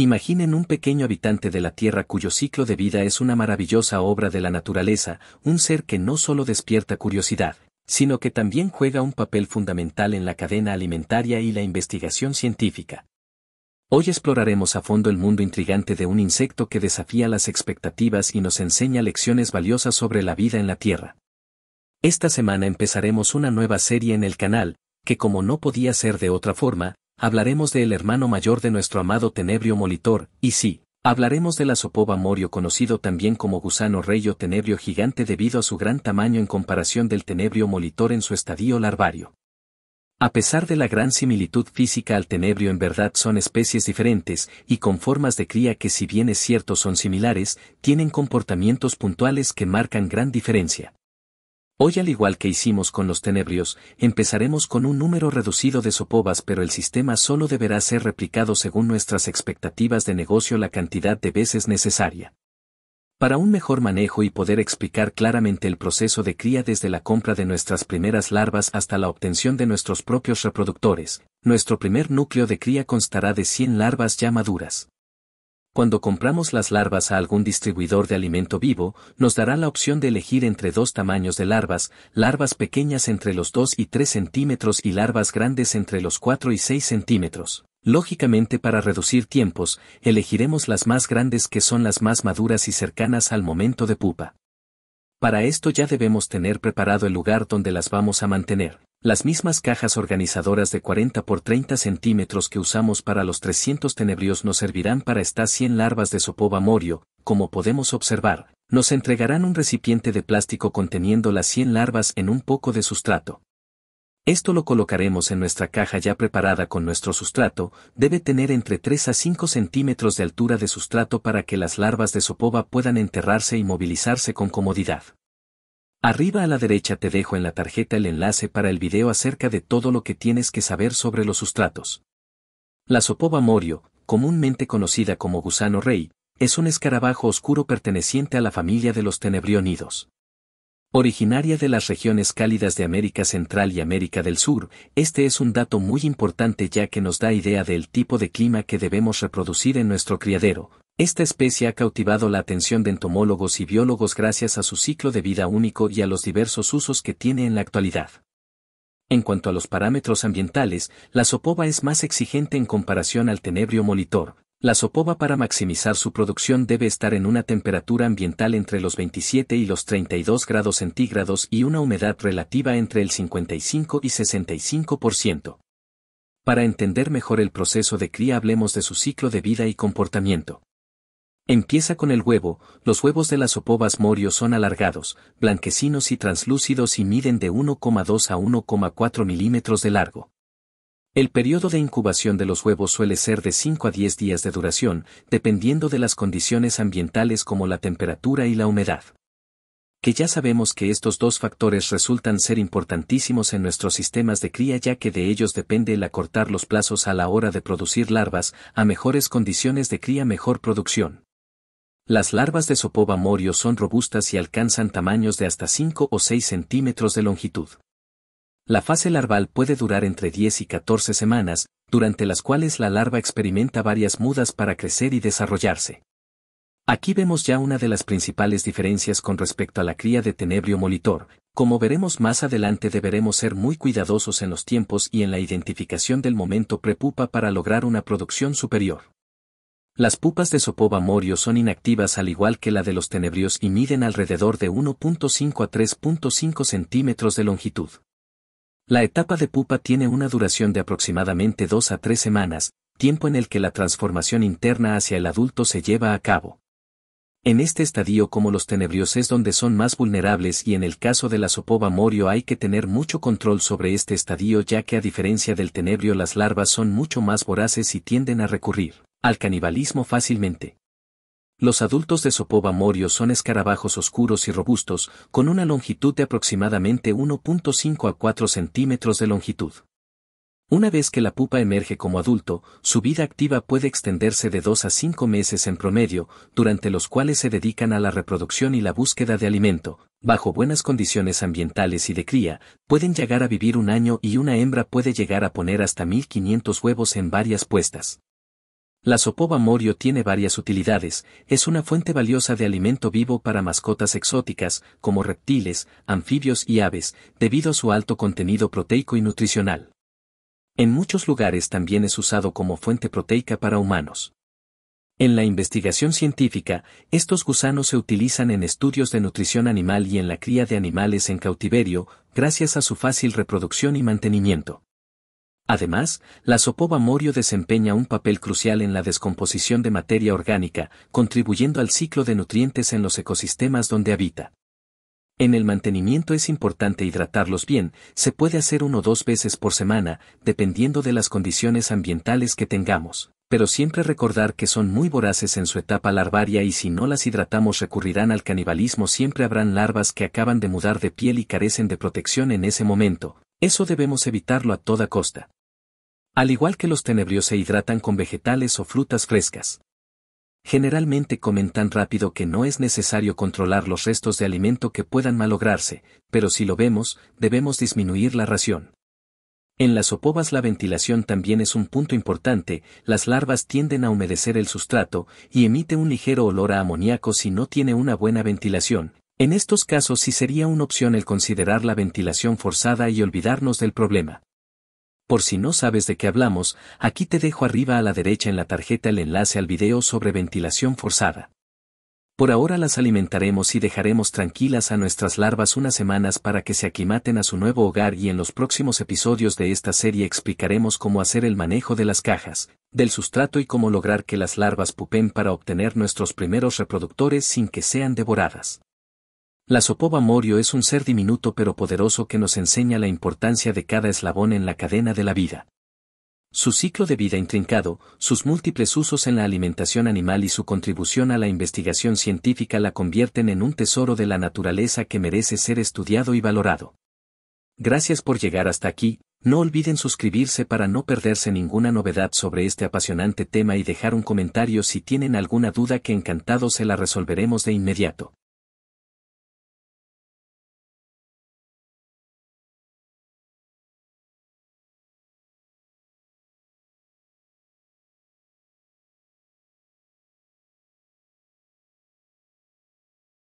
Imaginen un pequeño habitante de la Tierra cuyo ciclo de vida es una maravillosa obra de la naturaleza, un ser que no solo despierta curiosidad, sino que también juega un papel fundamental en la cadena alimentaria y la investigación científica. Hoy exploraremos a fondo el mundo intrigante de un insecto que desafía las expectativas y nos enseña lecciones valiosas sobre la vida en la Tierra. Esta semana empezaremos una nueva serie en el canal, que como no podía ser de otra forma, hablaremos del hermano mayor de nuestro amado Tenebrio Molitor, y sí, hablaremos de la Sopoba Morio conocido también como gusano rey o Tenebrio gigante debido a su gran tamaño en comparación del Tenebrio Molitor en su estadio larvario. A pesar de la gran similitud física al tenebrio en verdad son especies diferentes y con formas de cría que si bien es cierto son similares, tienen comportamientos puntuales que marcan gran diferencia. Hoy al igual que hicimos con los tenebrios, empezaremos con un número reducido de sopobas pero el sistema solo deberá ser replicado según nuestras expectativas de negocio la cantidad de veces necesaria. Para un mejor manejo y poder explicar claramente el proceso de cría desde la compra de nuestras primeras larvas hasta la obtención de nuestros propios reproductores, nuestro primer núcleo de cría constará de 100 larvas ya maduras. Cuando compramos las larvas a algún distribuidor de alimento vivo, nos dará la opción de elegir entre dos tamaños de larvas, larvas pequeñas entre los 2 y 3 centímetros y larvas grandes entre los 4 y 6 centímetros. Lógicamente para reducir tiempos, elegiremos las más grandes que son las más maduras y cercanas al momento de pupa. Para esto ya debemos tener preparado el lugar donde las vamos a mantener. Las mismas cajas organizadoras de 40 por 30 centímetros que usamos para los 300 tenebrios nos servirán para estas 100 larvas de sopova morio, como podemos observar, nos entregarán un recipiente de plástico conteniendo las 100 larvas en un poco de sustrato. Esto lo colocaremos en nuestra caja ya preparada con nuestro sustrato, debe tener entre 3 a 5 centímetros de altura de sustrato para que las larvas de sopova puedan enterrarse y movilizarse con comodidad. Arriba a la derecha te dejo en la tarjeta el enlace para el video acerca de todo lo que tienes que saber sobre los sustratos. La sopoba morio, comúnmente conocida como gusano rey, es un escarabajo oscuro perteneciente a la familia de los tenebrionidos. Originaria de las regiones cálidas de América Central y América del Sur, este es un dato muy importante ya que nos da idea del tipo de clima que debemos reproducir en nuestro criadero, esta especie ha cautivado la atención de entomólogos y biólogos gracias a su ciclo de vida único y a los diversos usos que tiene en la actualidad. En cuanto a los parámetros ambientales, la sopova es más exigente en comparación al tenebrio molitor. La sopova para maximizar su producción debe estar en una temperatura ambiental entre los 27 y los 32 grados centígrados y una humedad relativa entre el 55 y 65%. Para entender mejor el proceso de cría hablemos de su ciclo de vida y comportamiento. Empieza con el huevo, los huevos de las opobas morio son alargados, blanquecinos y translúcidos y miden de 1,2 a 1,4 milímetros de largo. El periodo de incubación de los huevos suele ser de 5 a 10 días de duración, dependiendo de las condiciones ambientales como la temperatura y la humedad. Que ya sabemos que estos dos factores resultan ser importantísimos en nuestros sistemas de cría ya que de ellos depende el acortar los plazos a la hora de producir larvas, a mejores condiciones de cría mejor producción. Las larvas de Sopova morio son robustas y alcanzan tamaños de hasta 5 o 6 centímetros de longitud. La fase larval puede durar entre 10 y 14 semanas, durante las cuales la larva experimenta varias mudas para crecer y desarrollarse. Aquí vemos ya una de las principales diferencias con respecto a la cría de tenebrio molitor, como veremos más adelante deberemos ser muy cuidadosos en los tiempos y en la identificación del momento prepupa para lograr una producción superior. Las pupas de Sopoba Morio son inactivas al igual que la de los tenebrios y miden alrededor de 1.5 a 3.5 centímetros de longitud. La etapa de pupa tiene una duración de aproximadamente 2 a 3 semanas, tiempo en el que la transformación interna hacia el adulto se lleva a cabo. En este estadio como los tenebrios es donde son más vulnerables y en el caso de la sopoba morio hay que tener mucho control sobre este estadio ya que a diferencia del tenebrio las larvas son mucho más voraces y tienden a recurrir al canibalismo fácilmente. Los adultos de Sopova morio son escarabajos oscuros y robustos, con una longitud de aproximadamente 1.5 a 4 centímetros de longitud. Una vez que la pupa emerge como adulto, su vida activa puede extenderse de 2 a 5 meses en promedio, durante los cuales se dedican a la reproducción y la búsqueda de alimento. Bajo buenas condiciones ambientales y de cría, pueden llegar a vivir un año y una hembra puede llegar a poner hasta 1.500 huevos en varias puestas. La sopova morio tiene varias utilidades, es una fuente valiosa de alimento vivo para mascotas exóticas, como reptiles, anfibios y aves, debido a su alto contenido proteico y nutricional. En muchos lugares también es usado como fuente proteica para humanos. En la investigación científica, estos gusanos se utilizan en estudios de nutrición animal y en la cría de animales en cautiverio, gracias a su fácil reproducción y mantenimiento. Además, la sopoba morio desempeña un papel crucial en la descomposición de materia orgánica, contribuyendo al ciclo de nutrientes en los ecosistemas donde habita. En el mantenimiento es importante hidratarlos bien, se puede hacer uno o dos veces por semana, dependiendo de las condiciones ambientales que tengamos, pero siempre recordar que son muy voraces en su etapa larvaria y si no las hidratamos recurrirán al canibalismo, siempre habrán larvas que acaban de mudar de piel y carecen de protección en ese momento, eso debemos evitarlo a toda costa. Al igual que los tenebrios se hidratan con vegetales o frutas frescas. Generalmente comen tan rápido que no es necesario controlar los restos de alimento que puedan malograrse, pero si lo vemos, debemos disminuir la ración. En las opobas la ventilación también es un punto importante, las larvas tienden a humedecer el sustrato y emite un ligero olor a amoníaco si no tiene una buena ventilación. En estos casos sí sería una opción el considerar la ventilación forzada y olvidarnos del problema. Por si no sabes de qué hablamos, aquí te dejo arriba a la derecha en la tarjeta el enlace al video sobre ventilación forzada. Por ahora las alimentaremos y dejaremos tranquilas a nuestras larvas unas semanas para que se aquimaten a su nuevo hogar y en los próximos episodios de esta serie explicaremos cómo hacer el manejo de las cajas, del sustrato y cómo lograr que las larvas pupen para obtener nuestros primeros reproductores sin que sean devoradas. La sopova Morio es un ser diminuto pero poderoso que nos enseña la importancia de cada eslabón en la cadena de la vida. Su ciclo de vida intrincado, sus múltiples usos en la alimentación animal y su contribución a la investigación científica la convierten en un tesoro de la naturaleza que merece ser estudiado y valorado. Gracias por llegar hasta aquí, no olviden suscribirse para no perderse ninguna novedad sobre este apasionante tema y dejar un comentario si tienen alguna duda que encantado se la resolveremos de inmediato.